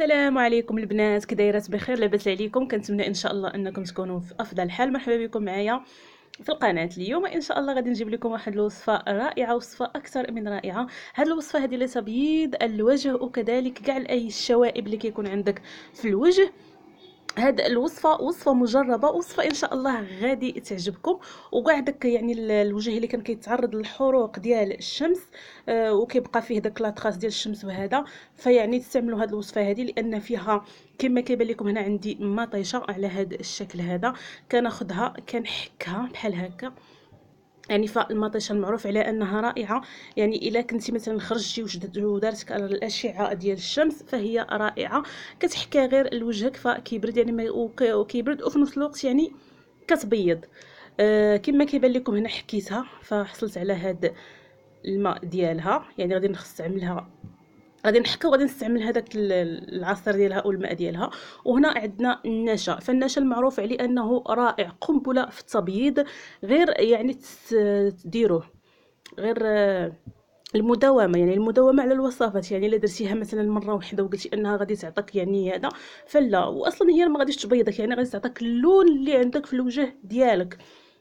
السلام عليكم البنات كي دايرات بخير لاباس عليكم كنتمنى ان شاء الله انكم تكونوا في افضل حال مرحبا بكم معايا في القناه اليوم ان شاء الله غادي نجيب لكم واحد الوصفه رائعه وصفه اكثر من رائعه هاد الوصفه هذه لتبييض الوجه وكذلك كاع اي الشوائب اللي كيكون عندك في الوجه هاد الوصفه وصفه مجربه وصفه ان شاء الله غادي تعجبكم وقعدك داك يعني الوجه اللي كان كيتعرض للحروق ديال الشمس آه وكيبقى فيه داك لاطراس ديال الشمس وهذا فيعني تستعملوا هاد الوصفه هذه لان فيها كما كيبان لكم هنا عندي مطيشه على هاد الشكل هذا كناخذها كنحكها بحال هكا يعني فالمطيشه المعروف على انها رائعه يعني الا كنتي مثلا خرجتي ودارتك الاشعه ديال الشمس فهي رائعه كتحكي غير لوجهك فكيبرد يعني وكيبرد وفي نفس الوقت يعني كتبيض أه كما كيبان لكم هنا حكيتها فحصلت على هاد الماء ديالها يعني غادي نخص عملها غادي نحكى وغادي نستعمل هذاك العصير ديالها او الماء ديالها وهنا عندنا النشا فالنشا المعروف عليه انه رائع قنبله في التبييض غير يعني تديروه غير آه، المداومه يعني المداومه على الوصفات يعني الا درتيها مثلا مره وحده وقلتي انها غادي تعطيك يعني هذا فلا واصلا هي ما غاديش تبيضك يعني غادي تعطيك اللون اللي عندك في الوجه ديالك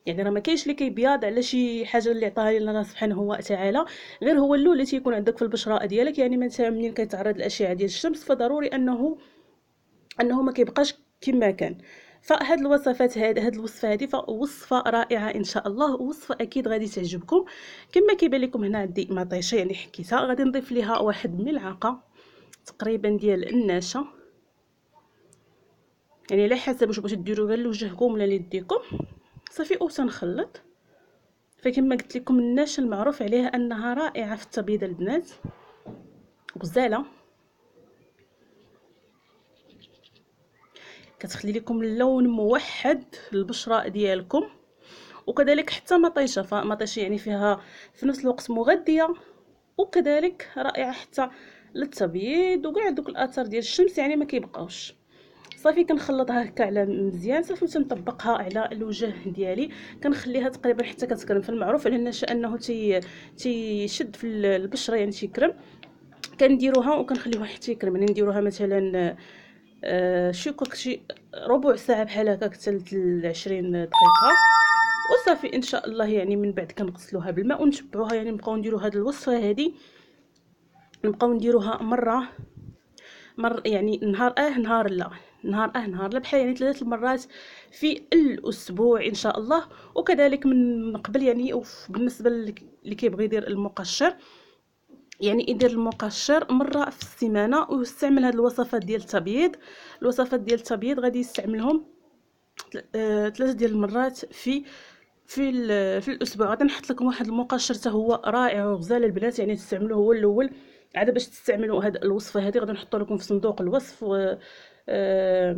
يعني راه ما كاينش اللي كيبياض على شي حاجه اللي عطاها لنا سبحانه هو تعالى غير هو اللون اللي تيكون عندك في البشره ديالك يعني مثلا منين كيتعرض للاشعه ديال الشمس فضروري انه انه ما كيبقاش كما كان فهاد الوصفات هاد هاد الوصفه هادي فوصفه رائعه ان شاء الله وصفه اكيد غادي تعجبكم كما كيبان لكم هنا عندي مطيشه يعني حكيتها غادي نضيف ليها واحد ملعقه تقريبا ديال النشا يعني على حسب واش بغيتو ديروا غير لوجهكم ولا ليديكم صافي تنخلط فكما قلت لكم النشا المعروف عليها انها رائعه في التبيض البنات غزاله كتخلي لكم اللون موحد للبشره ديالكم وكذلك حتى مطيشه فمطيشه يعني فيها في نفس الوقت مغذيه وكذلك رائعه حتى للتبييض وكاع دوك الاثار ديال الشمس يعني ما كيبقاوش صافي كنخلطها هكا على مزيان صافي وتنطبقها على الوجه ديالي كنخليها تقريبا حتى كتكرم فالمعروف على النشا انه تي تيشد في البشره يعني تيكرم كنديروها وكنخليوها حتى يكرم يعني نديروها مثلا آه شي شي ربع ساعه بحال هكا حتى 20 دقيقه وصافي ان شاء الله يعني من بعد كنغسلوها بالماء ونتبعوها يعني نبقاو نديرو هاد الوصفه هادي نبقاو نديروها مره مر يعني نهار اه نهار لا نهار اه نهار البحر يعني ثلاثه المرات في الاسبوع ان شاء الله وكذلك من قبل يعني بالنسبه اللي كيبغي يدير المقشر يعني يدير المقشر مره في السيمانه ويستعمل هذه الوصفات ديال التبييض الوصفات ديال التبييض غادي يستعملهم آه، ثلاثه ديال المرات في في في الاسبوع غادي نحط لكم واحد المقشر حتى هو رائع وغزال البنات يعني تستعملوه هو الاول عاد باش تستعملوا هذه الوصفه هذه غادي نحطها لكم في صندوق الوصف آه،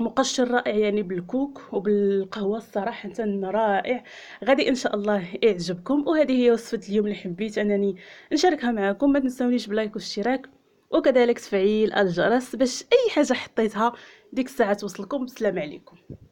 مقشر رائع يعني بالكوك وبالقهوه الصراحه رائع غادي ان شاء الله يعجبكم وهذه هي وصفه اليوم اللي حبيت انني نشاركها معكم ما تنساونيش بلايك واشتراك وكذلك تفعيل الجرس باش اي حاجه حطيتها ديك الساعه توصلكم بسلام عليكم